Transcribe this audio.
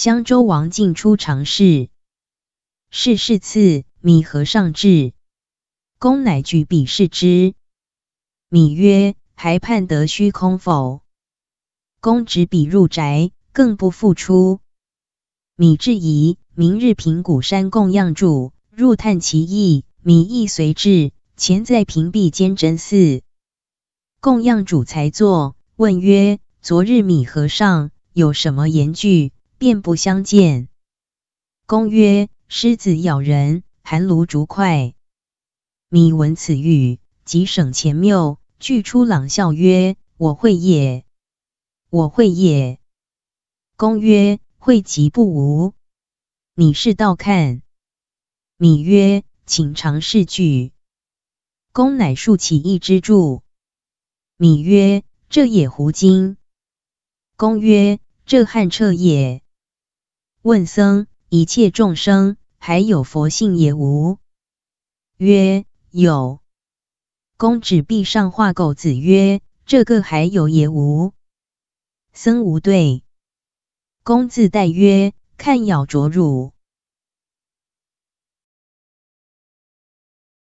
襄州王进出常事，是事赐米和尚至，公乃举笔视之。米曰：“还判得虚空否？”公执笔入宅，更不复出。米至疑，明日平谷山供养主入探其意，米亦随至。前在平壁间真寺，供养主才坐，问曰：“昨日米和尚有什么言句？”便不相见。公曰：“狮子咬人，盘炉竹筷。”米闻此语，即省前谬，俱出朗笑曰：“我会也，我会也。”公曰：“会即不无。”你试道看。米曰：“请尝试句。”公乃竖起一枝柱。米曰：“这也胡精。”公曰：“这汉彻也。”问僧：一切众生还有佛性也无？曰：有。公指壁上画狗子曰：这个还有也无？僧无对。公自代曰：看咬着汝。